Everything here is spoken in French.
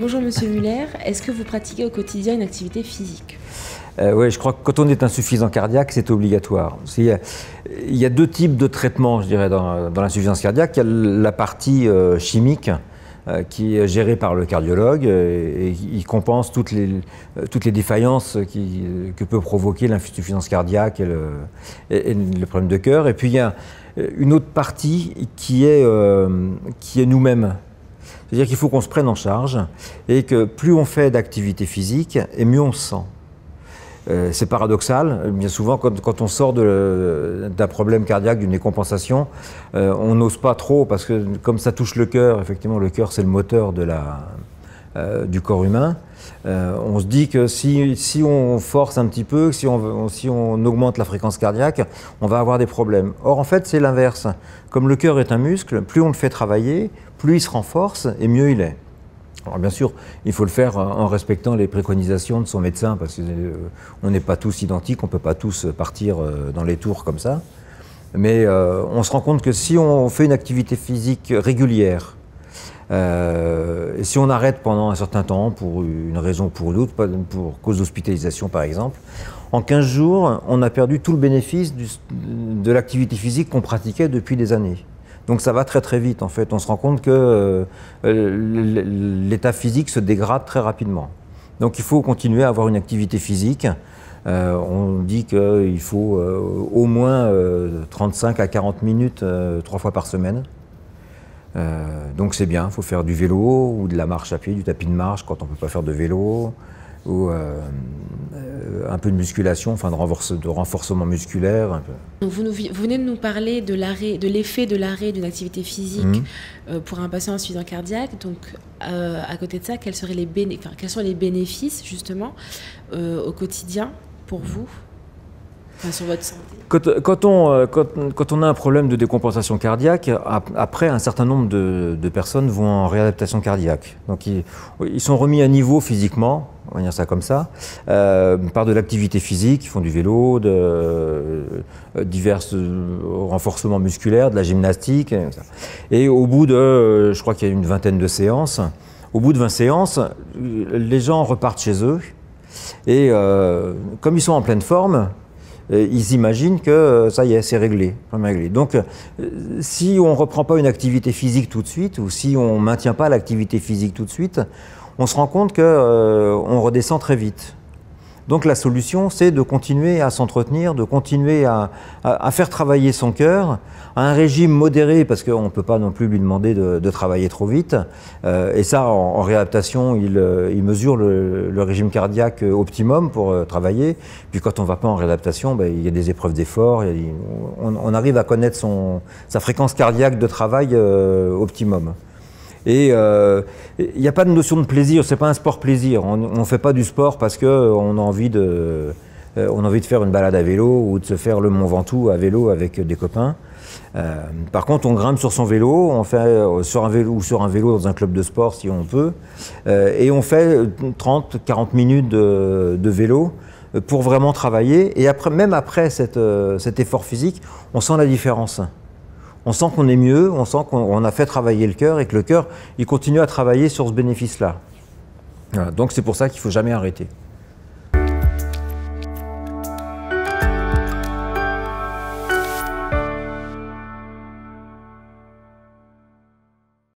bonjour Monsieur Muller, est-ce que vous pratiquez au quotidien une activité physique euh, oui, je crois que quand on est insuffisant cardiaque, c'est obligatoire. Il y, a, deux types de traitements, je dirais, dans, l'insuffisance cardiaque. Il y a la partie euh, chimique, euh, qui est gérée par le cardiologue et, il compense toutes les, toutes les défaillances que peut provoquer l'insuffisance cardiaque et le, problème de cœur. Et puis il y a une autre partie qui est, qui est nous-mêmes. C'est-à-dire qu'il faut qu'on se prenne en charge et que plus on fait d'activité physique, et mieux on se sent. Euh, c'est paradoxal, bien souvent quand, on sort d'un problème cardiaque, d'une décompensation, euh, on n'ose pas trop parce que comme ça touche le cœur, effectivement le cœur c'est le moteur de la, euh, du corps humain. Euh, on se dit que si, on force un petit peu, si on, augmente la fréquence cardiaque, on va avoir des problèmes. Or, en fait, c'est l'inverse. Comme le cœur est un muscle, plus on le fait travailler, plus il se renforce et mieux il est. Alors bien sûr, il faut le faire en respectant les préconisations de son médecin, parce qu'on euh, n'est pas tous identiques, on ne peut pas tous partir dans les tours comme ça. Mais on se rend compte que si on fait une activité physique régulière, euh, si on arrête pendant un certain temps, pour une raison ou pour l'autre, pour cause d'hospitalisation par exemple, en 15 jours, on a perdu tout le bénéfice de l'activité physique qu'on pratiquait depuis des années. Donc ça va très très vite en fait. On se rend compte que euh, l'état physique se dégrade très rapidement. Donc il faut continuer à avoir une activité physique. Euh, on dit qu'il faut au moins 35 à 40 minutes trois fois par semaine. Euh, donc c'est bien, il faut faire du vélo ou de la marche à pied, du tapis de marche quand on ne peut pas faire de vélo, ou euh, euh, un peu de musculation, enfin de, de renforcement musculaire. vous, venez de nous parler de l'arrêt, de l'effet de l'arrêt d'une activité physique mhm. pour un patient en cardiaque. Donc à côté de ça, quels, seraient les quels sont les bénéfices justement au quotidien pour vous sur votre santé. Quand, on, euh, quand, on, a un problème de décompensation cardiaque, après, un certain nombre de, personnes vont en réadaptation cardiaque. Donc, ils, sont remis à niveau physiquement, on va dire ça comme ça, euh, par de l'activité physique, ils font du vélo, de euh, divers renforcements musculaires, de la gymnastique. Et, et au bout de, je crois qu'il y a une vingtaine de séances, au bout de 20 séances, les gens repartent chez eux. Et comme ils sont en pleine forme, euh, ils imaginent que euh, ça y est, c'est réglé, réglé. Donc, euh, si on ne reprend pas une activité physique tout de suite, ou si on ne maintient pas l'activité physique tout de suite, on se rend compte qu'on redescend très vite. Donc la solution, c'est de continuer à s'entretenir, de continuer à, faire travailler son cœur, à un régime modéré, parce qu'on ne peut pas non plus lui demander de, travailler trop vite. Euh, et ça, en, réadaptation, il, euh, mesure le, régime cardiaque optimum pour euh, travailler. Puis quand on ne va pas en réadaptation, ben, il y a des épreuves d'effort, on, on, arrive à connaître sa fréquence cardiaque de travail optimum. Euh, et il n'y a pas de notion de plaisir, c'est pas un sport plaisir. On ne fait pas du sport parce qu'on a envie de... Euh, on a envie de faire une balade à vélo ou de se faire le Mont Ventoux à vélo avec des copains. Euh, par contre, on grimpe sur son vélo, on fait sur un vélo ou sur un vélo dans un club de sport si on peut, et on fait 30-40 minutes de, vélo pour vraiment travailler. Et après, même après cet effort physique, on sent la différence on sent qu'on est mieux, on sent qu'on a fait travailler le cœur et que le cœur, il continue à travailler sur ce bénéfice-là. donc c'est pour ça qu'il ne faut jamais arrêter.